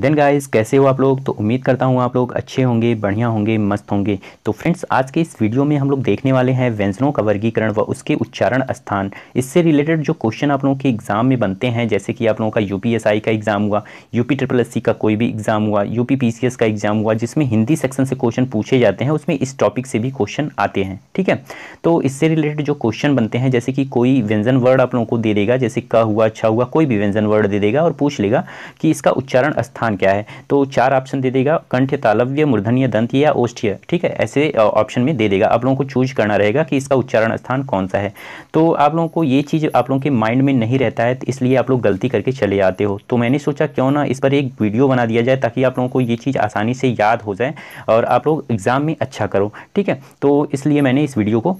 then guys कैसे हो आप लोग तो उम्मीद करता हूँ आप लोग अच्छे होंगे बढ़िया होंगे मस्त होंगे तो फ्रेंड्स आज के इस वीडियो में हम लोग देखने वाले हैं व्यंजनों का वर्गीकरण व उसके उच्चारण स्थान इससे रिलेटेड जो क्वेश्चन आप लोगों के एग्ज़ाम में बनते हैं जैसे कि आप लोगों का यू का एग्ज़ाम हुआ यू पी का कोई भी एग्ज़ाम हुआ यू पी का एग्ज़ाम हुआ जिसमें हिंदी सेक्शन से क्वेश्चन पूछे जाते हैं उसमें इस टॉपिक से भी क्वेश्चन आते हैं ठीक है तो इससे रिलेटेड जो क्वेश्चन बनते हैं जैसे कि कोई व्यंजन वर्ड आप लोगों को दे देगा जैसे क हुआ अच्छा हुआ कोई भी व्यंजन वर्ड दे देगा और पूछ लेगा कि इसका उच्चारण स्थान स्थान क्या है तो चार ऑप्शन दे देगा कंठ तालव्य मूर्धन्य दंत या ओष्ठीय ठीक है ऐसे ऑप्शन में दे देगा आप लोगों को चूज करना रहेगा कि इसका उच्चारण स्थान कौन सा है तो आप लोगों को ये चीज़ आप लोगों के माइंड में नहीं रहता है तो इसलिए आप लोग गलती करके चले आते हो तो मैंने सोचा क्यों ना इस पर एक वीडियो बना दिया जाए ताकि आप लोगों को ये चीज़ आसानी से याद हो जाए और आप लोग एग्ज़ाम में अच्छा करो ठीक है तो इसलिए मैंने इस वीडियो को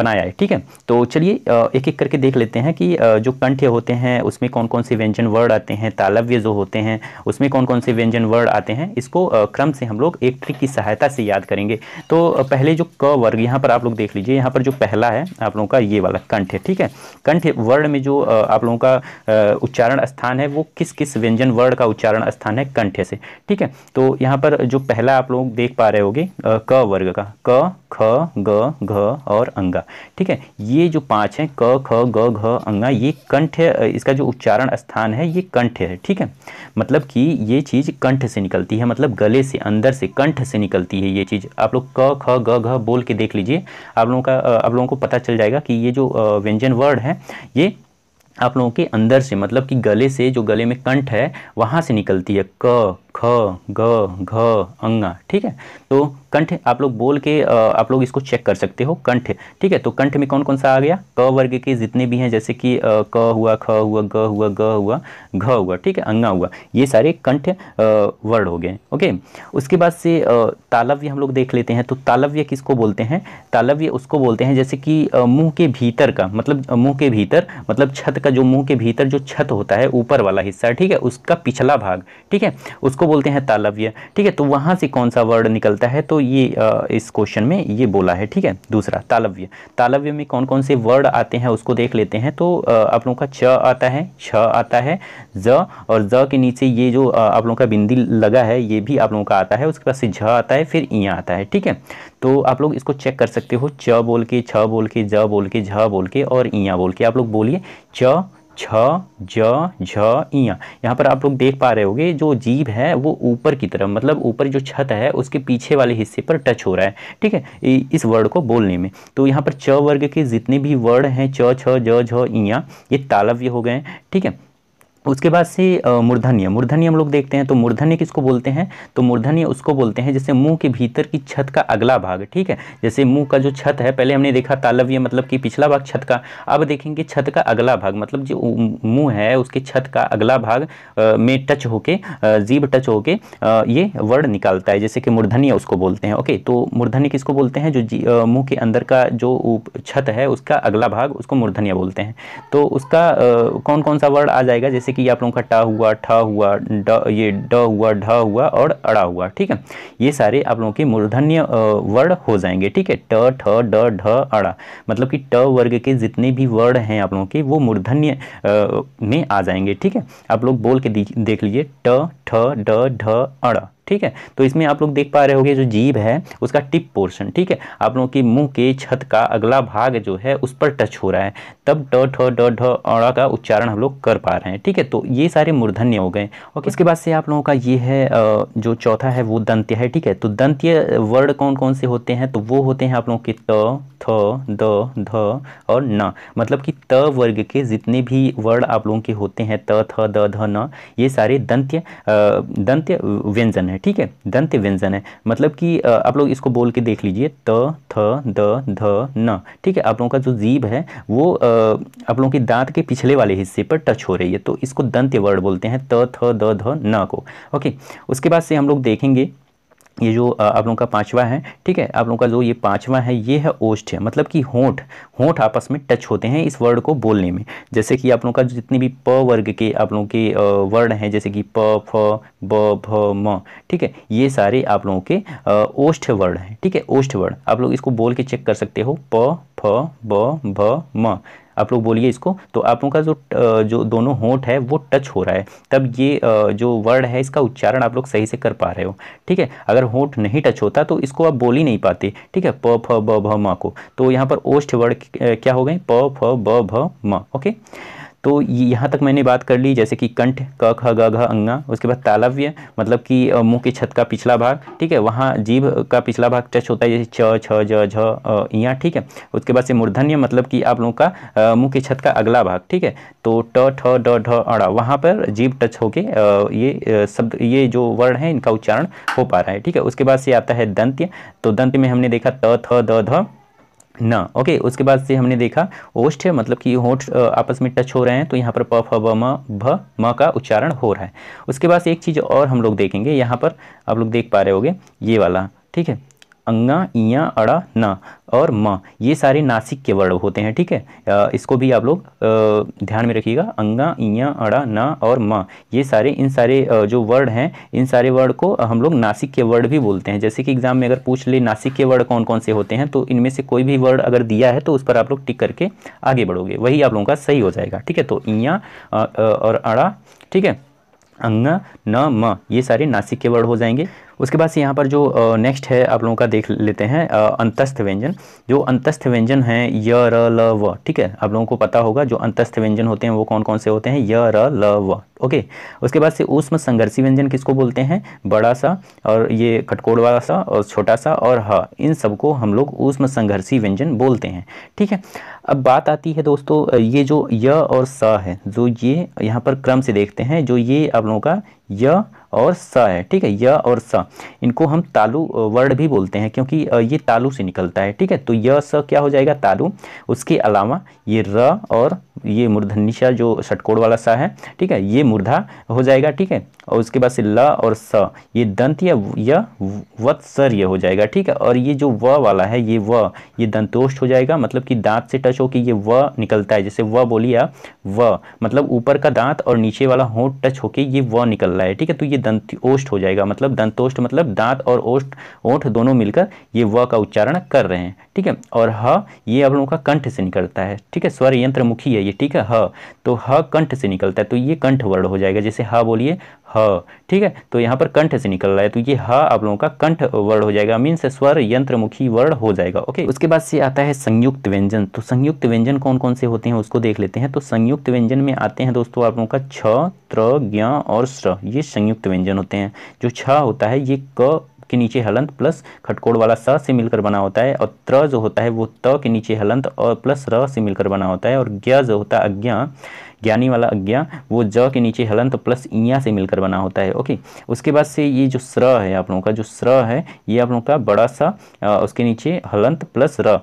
बनाया है ठीक है तो चलिए एक एक करके देख लेते हैं कि जो कंठ होते हैं उसमें कौन कौन से व्यंजन वर्ड आते हैं तालव्य जो होते हैं उसमें कौन कौन से व्यंजन वर्ड आते हैं इसको क्रम से हम लोग एक ट्रिक की सहायता से याद करेंगे तो पहले जो क वर्ग यहाँ पर आप लोग देख लीजिए यहाँ पर जो पहला है आप लोगों का ये वाला कंठ है ठीक है कंठ वर्ड में जो आप लोगों का उच्चारण स्थान है वो किस किस व्यंजन वर्ड का उच्चारण स्थान है कंठ से ठीक है तो यहाँ पर जो पहला आप लोग देख पा रहे होगे क वर्ग का क ख ग घ और अंगा ठीक है ये जो पांच हैं क ख ग घ अंगा ये कंठ इसका जो उच्चारण स्थान है ये कंठ है ठीक है मतलब कि ये चीज़ कंठ से निकलती है मतलब गले से अंदर से कंठ से निकलती है ये चीज़ आप लोग क ख ग घ बोल के देख लीजिए आप लोगों का आप लोगों को पता चल जाएगा कि ये जो व्यंजन वर्ड है ये आप लोगों के अंदर से मतलब कि गले से जो गले में कंठ है वहाँ से निकलती है क ख ग घ अंगा ठीक है तो कंठ आप लोग बोल के आप लोग इसको चेक कर सकते हो कंठ ठीक है तो कंठ में कौन कौन सा आ गया क वर्ग के जितने भी हैं जैसे कि क हुआ ख हुआ ग हुआ ग हुआ घ हुआ ठीक है अंगा हुआ ये सारे कंठ वर्ड हो गए ओके उसके बाद से तालव्य हम लोग देख लेते हैं तो तालव्य किसको बोलते हैं तालव्य उसको बोलते हैं जैसे कि मुंह के भीतर का मतलब मुंह के भीतर मतलब छत का जो मुँह के भीतर जो छत होता है ऊपर वाला हिस्सा ठीक है उसका पिछला भाग ठीक है उसको इसको बोलते हैं तालव्य ठीक है तो वहां से कौन सा वर्ड निकलता है तो ये आ, इस क्वेश्चन में ये बोला है ठीक है दूसरा तालव्य तालव्य में कौन कौन से वर्ड आते हैं उसको देख लेते हैं तो आप लोगों का छ आता है छ आता है ज और ज के नीचे ये जो आप लोगों का बिंदी लगा है ये भी आप लोगों का आता है उसके पास से झ आता है फिर इया आता है ठीक है तो आप लोग इसको चेक कर सकते हो च बोल के छ बोल के ज बोल के झ बोल के और इया बोल के आप लोग बोलिए च छ ज झ इया यहाँ पर आप लोग देख पा रहे होंगे जो जीभ है वो ऊपर की तरफ मतलब ऊपर जो छत है उसके पीछे वाले हिस्से पर टच हो रहा है ठीक है इस वर्ड को बोलने में तो यहाँ पर च वर्ग के जितने भी वर्ड हैं च छ ज झ इया ये तालव्य हो गए ठीक है उसके बाद से मूर्धन्य मूर्धन्य हम लोग देखते हैं तो मूर्धन्य किसको बोलते हैं तो मूर्धन्य उसको बोलते हैं जैसे मुंह के भीतर की छत का अगला भाग ठीक है जैसे मुंह का जो छत है पहले हमने देखा तालव्य मतलब कि पिछला भाग छत का अब देखेंगे छत का अगला भाग मतलब जो मुंह है उसके छत का अगला भाग आ, में टच होके जीभ टच होके ये वर्ड निकालता है जैसे कि मूर्धन्य उसको बोलते हैं ओके तो मूर्धन्य किसको बोलते हैं जो मुँह के अंदर का जो छत है उसका अगला भाग उसको मूर्धन्य बोलते हैं तो उसका कौन कौन सा वर्ड आ जाएगा जैसे जैसे कि आप लोगों का टा हुआ ठा हुआ ड ये ड हुआ ढ हुआ और अड़ा हुआ ठीक है ये सारे आप लोगों के मूर्धन्य वर्ड हो जाएंगे ठीक है ट ठ ड ढ अड़ा मतलब कि ट वर्ग के जितने भी वर्ड हैं आप लोगों के वो मूर्धन्य में आ जाएंगे ठीक है आप लोग बोल के देख लीजिए ट ठ ड ढ अड़ा ठीक है तो इसमें आप लोग देख पा रहे होंगे जो जीभ है उसका टिप पोर्शन ठीक है आप लोगों की मुंह के छत का अगला भाग जो है उस पर टच हो रहा है तब ड ठ ढ का उच्चारण हम लोग कर पा रहे हैं ठीक है तो ये सारे मूर्धन्य हो गए ओके इसके बाद से आप लोगों का ये है जो चौथा है वो दंत्य है ठीक है तो दंत्य वर्ड कौन कौन से होते हैं तो वो होते हैं आप लोगों के त थ द ध और न मतलब कि त वर्ग के जितने भी वर्ड आप लोगों के होते हैं त थ द ध न ये सारे दंत्य दंत्य व्यंजन है है ठीक है दंत व्यंजन है मतलब कि आप लोग इसको बोल के देख लीजिए त थ द ध न ठीक है आप लोगों का जो जीभ है वो आप लोगों के दांत के पिछले वाले हिस्से पर टच हो रही है तो इसको दंत्य वर्ड बोलते हैं त थ द ध न को ओके उसके बाद से हम लोग देखेंगे ये जो आप लोगों का पांचवा है ठीक है आप लोगों का जो ये पांचवा है ये है ओष्ठ मतलब कि होंठ होंठ आपस में टच होते हैं इस वर्ड को बोलने में जैसे कि आप लोगों का जितने भी प वर्ग के आप लोगों के वर्ड हैं जैसे कि प फ ब भ म ठीक है ये सारे आप लोगों के ओष्ठ वर्ड हैं ठीक है ओष्ठ वर्ड आप लोग इसको बोल के चेक कर सकते हो प फ ब भ म आप लोग बोलिए इसको तो आप लोगों का जो जो दोनों होंठ है वो टच हो रहा है तब ये जो वर्ड है इसका उच्चारण आप लोग सही से कर पा रहे हो ठीक है अगर होंठ नहीं टच होता तो इसको आप बोल ही नहीं पाते ठीक है प फ ब भ म को तो यहाँ पर ओष्ठ वर्ड क्या हो गए प फ ब भ म ओके तो यहाँ तक मैंने बात कर ली जैसे कि कंठ क ख ग घ अंगा उसके बाद तालव्य मतलब कि मुंह के छत का पिछला भाग ठीक है वहाँ जीभ का पिछला भाग टच होता है जैसे छ छ ज झ यहाँ ठीक है उसके बाद से मूर्धन्य मतलब कि आप लोगों का मुँह के छत का अगला भाग ठीक है तो ट ठ ड ढ अड़ा वहाँ पर जीभ टच होके ये शब्द ये जो वर्ण है इनका उच्चारण हो पा रहा है ठीक है उसके बाद से आता है दंत्य तो दंत में हमने देखा त थ द ध न ओके उसके बाद से हमने देखा ओष्ठ मतलब कि होठ आपस में टच हो रहे हैं तो यहाँ पर प फ ब म भ म का उच्चारण हो रहा है उसके बाद से एक चीज़ और हम लोग देखेंगे यहाँ पर आप लोग देख पा रहे होगे ये वाला ठीक है अंगा इया अड़ा ना और म ये सारे नासिक के वर्ण होते हैं ठीक है इसको भी आप लोग ध्यान में रखिएगा अंगा इया अड़ा ना और म ये सारे इन सारे जो वर्ड हैं इन सारे वर्ड को हम लोग नासिक के वर्ड भी बोलते हैं जैसे कि एग्जाम में अगर पूछ ले नासिक के वर्ड कौन कौन से होते हैं तो इनमें से कोई भी वर्ड अगर दिया है तो उस पर आप लोग टिक करके आगे बढ़ोगे वही आप लोगों का सही हो जाएगा ठीक है तो इया और अड़ा ठीक है अंग न म ये सारे नासिक के वर्ड हो जाएंगे उसके बाद से यहाँ पर जो नेक्स्ट है आप लोगों का देख लेते हैं अंतस्थ व्यंजन जो अंतस्थ व्यंजन है य र ल व ठीक है आप लोगों को पता होगा जो अंतस्थ व्यंजन होते हैं वो कौन कौन से होते हैं य र ल व ओके उसके बाद से उष्म संघर्षी व्यंजन किसको बोलते हैं बड़ा सा और ये वाला सा और छोटा सा और ह इन सबको हम लोग उष्म संघर्षी व्यंजन बोलते हैं ठीक है अब बात आती है दोस्तों ये जो य और स है जो ये यहाँ पर क्रम से देखते हैं जो ये आप लोगों का य और स है ठीक है य और स इनको हम तालु वर्ड भी बोलते हैं क्योंकि ये तालु से निकलता है ठीक है तो य स क्या हो जाएगा तालु उसके अलावा ये र और ये मूर्धनिशा जो षटकोण वाला सा है ठीक है ये मूर्धा हो जाएगा ठीक है और उसके बाद से ल और स ये दंत या य वत्सर्य हो जाएगा ठीक है और ये जो व वाला है ये व ये दंतोष्ट हो जाएगा मतलब कि दांत से टच होकर ये व निकलता है जैसे व बोलिया व मतलब ऊपर का दांत और नीचे वाला होंठ टच होके ये व निकल रहा है ठीक है तो ये दंतोष्ट हो जाएगा मतलब दंतोष्ट मतलब दांत और ओष्ट ओठ दोनों मिलकर ये व का उच्चारण कर रहे हैं ठीक है और ह ये आप लोगों का कंठ से निकलता है ठीक है स्वर यंत्र मुखी है ये ठीक है ह तो ह कंठ से निकलता है तो ये कंठ वर्ण हो जाएगा जैसे ह बोलिए ह ठीक है तो यहाँ पर कंठ से निकल रहा है तो ये ह आप लोगों का कंठ वर्ड हो जाएगा मीन्स स्वर यंत्रमुखी वर्ड हो जाएगा ओके उसके बाद से आता है संयुक्त व्यंजन तो संयुक्त व्यंजन कौन कौन से होते हैं उसको देख लेते हैं तो संयुक्त व्यंजन में आते हैं दोस्तों आप लोगों का छ त्र ज्ञ और स्र ये संयुक्त व्यंजन होते हैं जो छ होता है ये क के नीचे हलंत प्लस खटकोड़ वाला स से मिलकर बना होता है और त्र जो होता है वो त के नीचे हलंत और प्लस र से मिलकर बना होता है और ज्ञ जो होता है अज्ञा ज्ञानी वाला अज्ञा वो ज के नीचे हलंत प्लस इया से मिलकर बना होता है ओके उसके बाद से ये जो स्र है आप लोगों का जो स्र है ये आप लोगों का बड़ा सा उसके नीचे हलंत प्लस र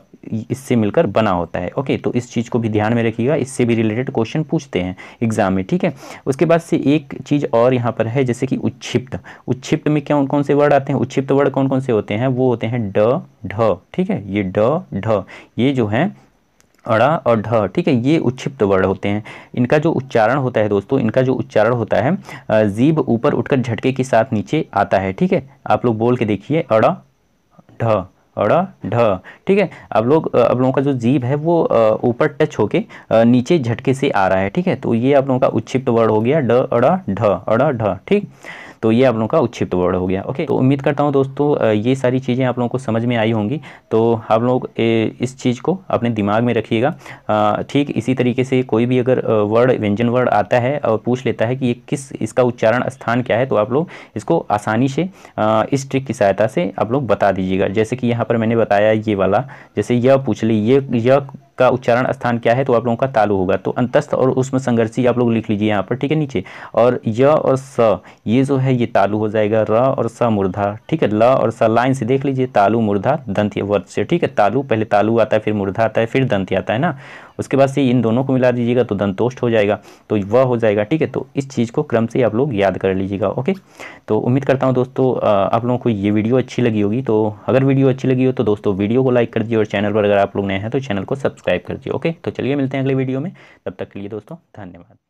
इससे मिलकर बना होता है ओके तो इस चीज़ को भी ध्यान में रखिएगा इससे भी रिलेटेड क्वेश्चन पूछते हैं एग्जाम में ठीक है उसके बाद से एक चीज़ और यहाँ पर है जैसे कि उच्छिप्त उच्छिप्त में कौन कौन से वर्ड आते हैं उच्छिप्त वर्ड कौन कौन से होते हैं वो होते हैं ड ढ ठीक है ये ड ढ ये जो है अड़ा और ढ ठीक है ये उच्छिप्त वर्ड होते हैं इनका जो उच्चारण होता है दोस्तों इनका जो उच्चारण होता है जीब ऊपर उठकर झटके के साथ नीचे आता है ठीक है आप लोग बोल के देखिए अड़ा ढ अड़ ढ ठीक है अब लोग अब लोगों का जो जीव है वो ऊपर टच होके नीचे झटके से आ रहा है ठीक है तो ये आप लोगों का उच्छिप्त वर्ड हो गया ड अड़ ढ अड़ ढ ठीक तो ये आप लोगों का उच्छिप्त वर्ड हो गया ओके तो उम्मीद करता हूँ दोस्तों ये सारी चीज़ें आप लोगों को समझ में आई होंगी तो आप लोग इस चीज़ को अपने दिमाग में रखिएगा ठीक इसी तरीके से कोई भी अगर वर्ड व्यंजन वर्ड आता है और पूछ लेता है कि ये किस इसका उच्चारण स्थान क्या है तो आप लोग इसको आसानी से इस ट्रिक की सहायता से आप लोग बता दीजिएगा जैसे कि यहाँ पर मैंने बताया ये वाला जैसे यह पूछ ली ये यह का उच्चारण स्थान क्या है तो आप लोगों का तालु होगा तो अंतस्थ और उसमें संघर्षी आप लोग लिख लीजिए यहाँ पर ठीक है नीचे और य और स ये जो है ये तालु हो जाएगा र और स मुर्धा ठीक है ल और स लाइन से देख लीजिए तालु मुर्धा दंत वर्ष से ठीक है तालु पहले तालु आता है फिर मुर्धा आता है फिर दंत्य आता है ना उसके बाद से इन दोनों को मिला दीजिएगा तो दंतोष्ट हो जाएगा तो वह हो जाएगा ठीक है तो इस चीज़ को क्रम से आप लोग याद कर लीजिएगा ओके तो उम्मीद करता हूँ दोस्तों आप लोगों को ये वीडियो अच्छी लगी होगी तो अगर वीडियो अच्छी लगी हो तो दोस्तों वीडियो को लाइक कर दिए और चैनल पर अगर आप लोग नए हैं तो चैनल को सब्सक्राइब कर दिए ओके तो चलिए मिलते हैं अगले वीडियो में तब तक के लिए दोस्तों धन्यवाद